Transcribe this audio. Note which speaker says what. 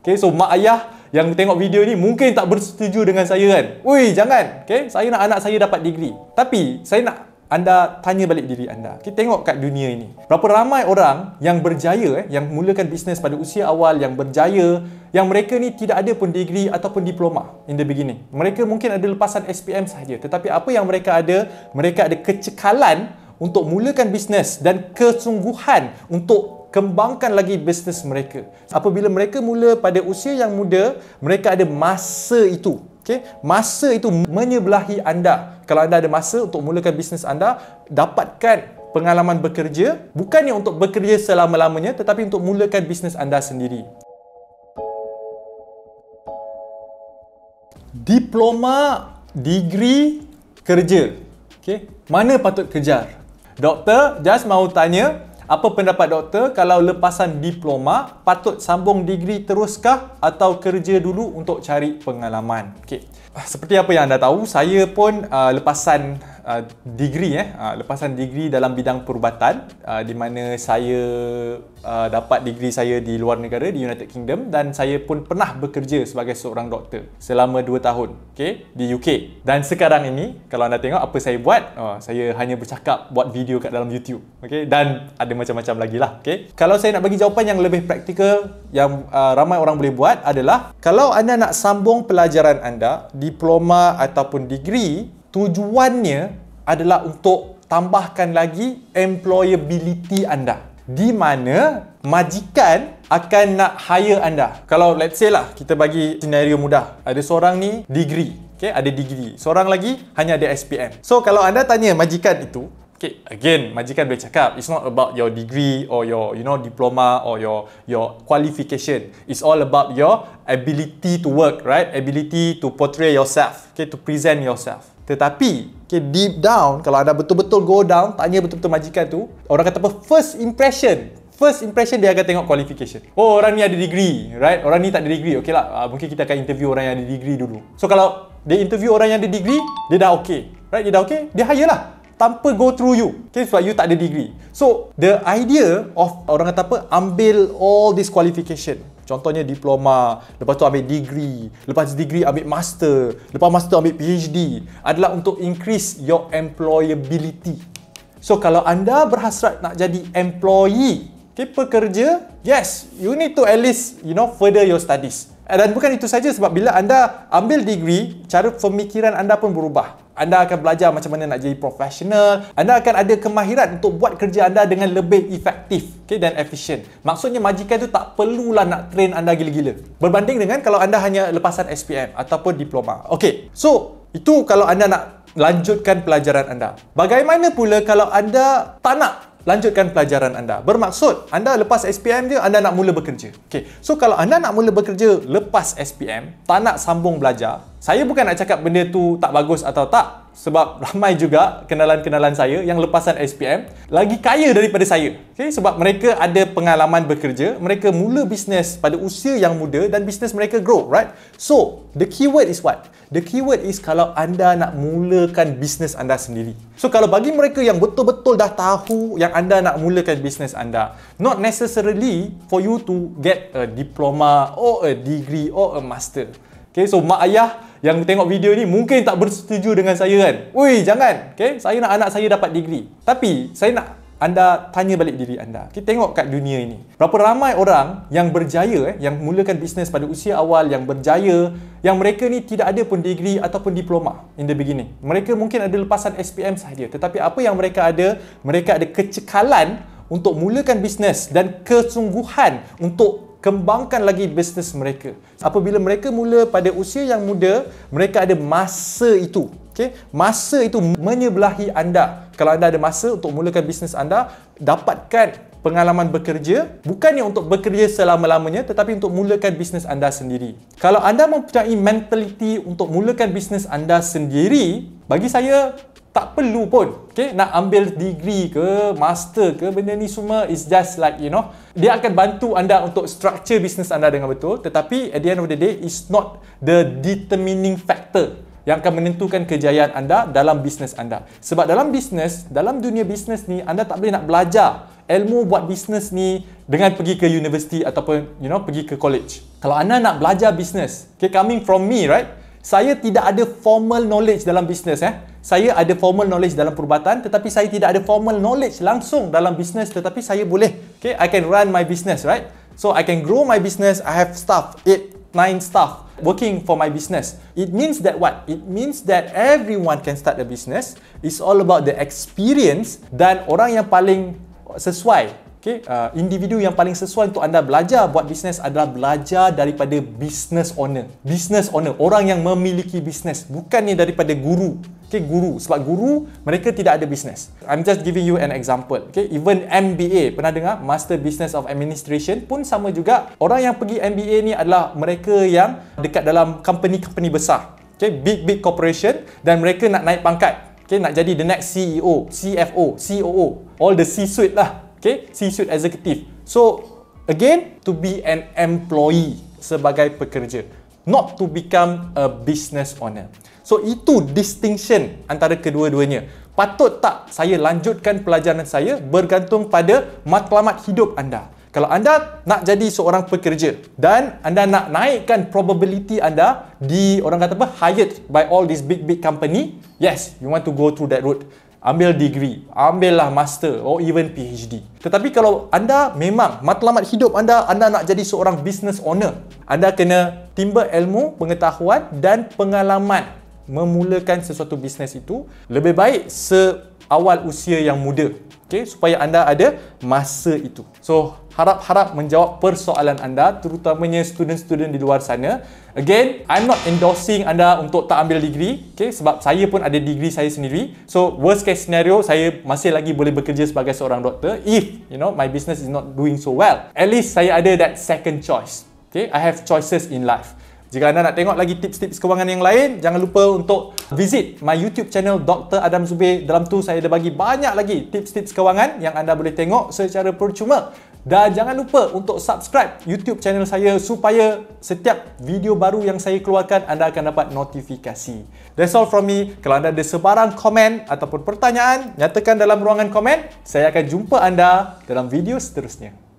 Speaker 1: Okay, so mak ayah yang tengok video ni mungkin tak bersetuju dengan saya kan? Ui, jangan! Okay, saya nak anak saya dapat degree. Tapi, saya nak anda tanya balik diri anda. Kita tengok kat dunia ini. Berapa ramai orang yang berjaya, eh, yang mulakan bisnes pada usia awal, yang berjaya, yang mereka ni tidak ada pun degree ataupun diploma in the beginning. Mereka mungkin ada lepasan SPM saja. Tetapi apa yang mereka ada, mereka ada kecekalan untuk mulakan bisnes dan kesungguhan untuk kembangkan lagi bisnes mereka. Apabila mereka mula pada usia yang muda, mereka ada masa itu. Okay? Masa itu menyebelahi anda. Kalau anda ada masa untuk mulakan bisnes anda, dapatkan pengalaman bekerja. Bukannya untuk bekerja selama-lamanya, tetapi untuk mulakan bisnes anda sendiri. Diploma, degree, kerja. Okay? Mana patut kejar? Doktor, just mau tanya, apa pendapat doktor kalau lepasan diploma patut sambung degree teruskah atau kerja dulu untuk cari pengalaman? Okay, ah, Seperti apa yang anda tahu, saya pun uh, lepasan Ah, degree eh uh, lepasan degree dalam bidang perubatan uh, di mana saya uh, dapat degree saya di luar negara di United Kingdom dan saya pun pernah bekerja sebagai seorang doktor selama 2 tahun okay di UK dan sekarang ini kalau anda tengok apa saya buat uh, saya hanya bercakap buat video kat dalam YouTube okay dan ada macam-macam lagi lah okay. kalau saya nak bagi jawapan yang lebih praktikal yang uh, ramai orang boleh buat adalah kalau anda nak sambung pelajaran anda diploma ataupun degree tujuannya adalah untuk tambahkan lagi employability anda di mana majikan akan nak hire anda kalau let's say lah kita bagi scenario mudah ada seorang ni degree okay, ada degree seorang lagi hanya ada SPM so kalau anda tanya majikan itu Okay, again, majikan boleh cakap, it's not about your degree or your, you know, diploma or your your qualification. It's all about your ability to work, right? Ability to portray yourself, okay, to present yourself. Tetapi, okay, deep down, kalau anda betul-betul go down, tanya betul-betul majikan tu, orang kata apa? First impression. First impression, dia akan tengok qualification. Oh, orang ni ada degree, right? Orang ni tak ada degree. Okay lah, uh, mungkin kita akan interview orang yang ada degree dulu. So, kalau dia interview orang yang ada degree, dia dah okay. Right? Dia dah okay, dia hire lah. Tanpa go through you. Okay, sebab you tak ada degree. So, the idea of orang kata apa? Ambil all this qualification. Contohnya diploma, lepas tu ambil degree, lepas degree ambil master, lepas master ambil PhD adalah untuk increase your employability. So kalau anda berhasrat nak jadi employee, okay, pekerja, yes, you need to at least you know further your studies. Dan bukan itu saja sebab bila anda ambil degree, cara pemikiran anda pun berubah. Anda akan belajar macam mana nak jadi profesional. Anda akan ada kemahiran untuk buat kerja anda dengan lebih efektif okay, dan efisien. Maksudnya majikan tu tak perlulah nak train anda gila-gila. Berbanding dengan kalau anda hanya lepasan SPM ataupun diploma. Okay, so itu kalau anda nak lanjutkan pelajaran anda. Bagaimana pula kalau anda tak nak lanjutkan pelajaran anda? Bermaksud anda lepas SPM je anda nak mula bekerja. Okay, so kalau anda nak mula bekerja lepas SPM, tak nak sambung belajar, saya bukan nak cakap benda tu tak bagus atau tak sebab ramai juga kenalan-kenalan saya yang lepasan SPM lagi kaya daripada saya. Okay? Sebab mereka ada pengalaman bekerja, mereka mula bisnes pada usia yang muda dan bisnes mereka grow, right? So, the keyword is what? The keyword is kalau anda nak mulakan bisnes anda sendiri. So, kalau bagi mereka yang betul-betul dah tahu yang anda nak mulakan bisnes anda, not necessarily for you to get a diploma or a degree or a master. Okay, so mak ayah yang tengok video ni mungkin tak bersetuju dengan saya kan. Ui, jangan. Okay, saya nak anak saya dapat degree. Tapi, saya nak anda tanya balik diri anda. Kita tengok kat dunia ini. Berapa ramai orang yang berjaya, eh, yang mulakan bisnes pada usia awal, yang berjaya, yang mereka ni tidak ada pun degree ataupun diploma in the beginning. Mereka mungkin ada lepasan SPM sahaja. Tetapi apa yang mereka ada, mereka ada kecekalan untuk mulakan bisnes dan kesungguhan untuk kembangkan lagi bisnes mereka. Apabila mereka mula pada usia yang muda, mereka ada masa itu. Okay? Masa itu menyebelahi anda. Kalau anda ada masa untuk mulakan bisnes anda, dapatkan pengalaman bekerja bukannya untuk bekerja selama-lamanya tetapi untuk mulakan bisnes anda sendiri. Kalau anda mempunyai mentaliti untuk mulakan bisnes anda sendiri, bagi saya tak perlu pun okay, nak ambil degree ke master ke benda ni semua is just like you know dia akan bantu anda untuk structure business anda dengan betul tetapi at the end of the day is not the determining factor yang akan menentukan kejayaan anda dalam bisnes anda sebab dalam bisnes dalam dunia bisnes ni anda tak boleh nak belajar ilmu buat bisnes ni dengan pergi ke universiti ataupun you know pergi ke college kalau anda nak belajar bisnes okay, coming from me right saya tidak ada formal knowledge dalam bisnes eh saya ada formal knowledge dalam perubatan tetapi saya tidak ada formal knowledge langsung dalam business tetapi saya boleh okay i can run my business right so i can grow my business i have staff eight nine staff working for my business it means that what it means that everyone can start a business it's all about the experience dan orang yang paling sesuai Okay, uh, individu yang paling sesuai untuk anda belajar buat bisnes adalah belajar daripada business owner. Business owner, orang yang memiliki bisnes. Bukannya daripada guru. Okay, guru. Sebab guru, mereka tidak ada bisnes. I'm just giving you an example. Okay, even MBA, pernah dengar? Master Business of Administration pun sama juga. Orang yang pergi MBA ni adalah mereka yang dekat dalam company-company besar. Okay, big, big corporation dan mereka nak naik pangkat. Okay, nak jadi the next CEO, CFO, COO. All the C-suite lah okay? C-suite executive. So, again, to be an employee sebagai pekerja. Not to become a business owner. So, itu distinction antara kedua-duanya. Patut tak saya lanjutkan pelajaran saya bergantung pada matlamat hidup anda. Kalau anda nak jadi seorang pekerja dan anda nak naikkan probability anda di orang kata apa hired by all these big big company, yes, you want to go through that route ambil degree, ambillah master or even PhD. Tetapi kalau anda memang matlamat hidup anda, anda nak jadi seorang business owner, anda kena timba ilmu, pengetahuan dan pengalaman memulakan sesuatu bisnes itu lebih baik seawal usia yang muda okay? supaya anda ada masa itu. So, harap-harap menjawab persoalan anda terutamanya student-student di luar sana. Again, I'm not endorsing anda untuk tak ambil degree okay? sebab saya pun ada degree saya sendiri. So, worst case scenario, saya masih lagi boleh bekerja sebagai seorang doktor if you know my business is not doing so well. At least saya ada that second choice. Okay? I have choices in life. Jika anda nak tengok lagi tips-tips kewangan yang lain, jangan lupa untuk visit my YouTube channel Dr. Adam Zubir. Dalam tu saya ada bagi banyak lagi tips-tips kewangan yang anda boleh tengok secara percuma. Dan jangan lupa untuk subscribe YouTube channel saya supaya setiap video baru yang saya keluarkan anda akan dapat notifikasi. That's all from me. Kalau anda ada sebarang komen ataupun pertanyaan, nyatakan dalam ruangan komen. Saya akan jumpa anda dalam video seterusnya.